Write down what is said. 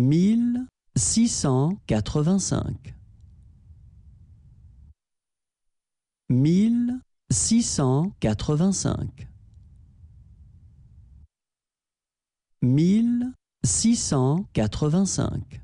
mille six cent quatre-vingt-cinq mille six cent quatre-vingt-cinq mille six cent quatre-vingt-cinq